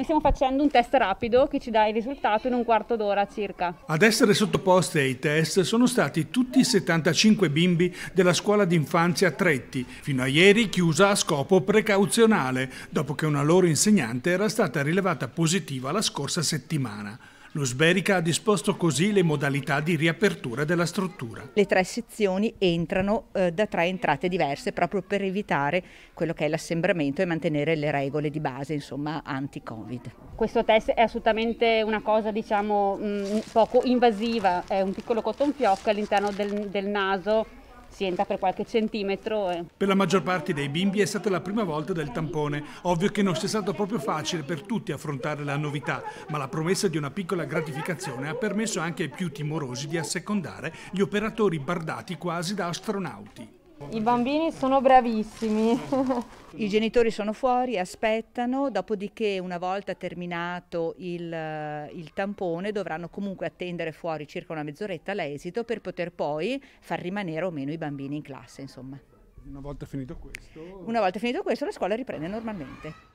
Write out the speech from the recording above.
Noi stiamo facendo un test rapido che ci dà il risultato in un quarto d'ora circa. Ad essere sottoposti ai test sono stati tutti i 75 bimbi della scuola d'infanzia Tretti, fino a ieri chiusa a scopo precauzionale, dopo che una loro insegnante era stata rilevata positiva la scorsa settimana. L'Usberica ha disposto così le modalità di riapertura della struttura. Le tre sezioni entrano eh, da tre entrate diverse proprio per evitare quello che è l'assembramento e mantenere le regole di base, insomma, anti-Covid. Questo test è assolutamente una cosa, diciamo, mh, mm, poco invasiva, è un piccolo cotton fioc all'interno del, del naso si entra per qualche centimetro. E... Eh. Per la maggior parte dei bimbi è stata la prima volta del tampone. Ovvio che non sia stato proprio facile per tutti affrontare la novità, ma la promessa di una piccola gratificazione ha permesso anche ai più timorosi di assecondare gli operatori bardati quasi da astronauti. I bambini sono bravissimi. I genitori sono fuori, aspettano, dopodiché una volta terminato il, eh, il tampone dovranno comunque attendere fuori circa una mezz'oretta l'esito per poter poi far rimanere o meno i bambini in classe. Insomma. Una volta finito questo? Una volta finito questo la scuola riprende normalmente.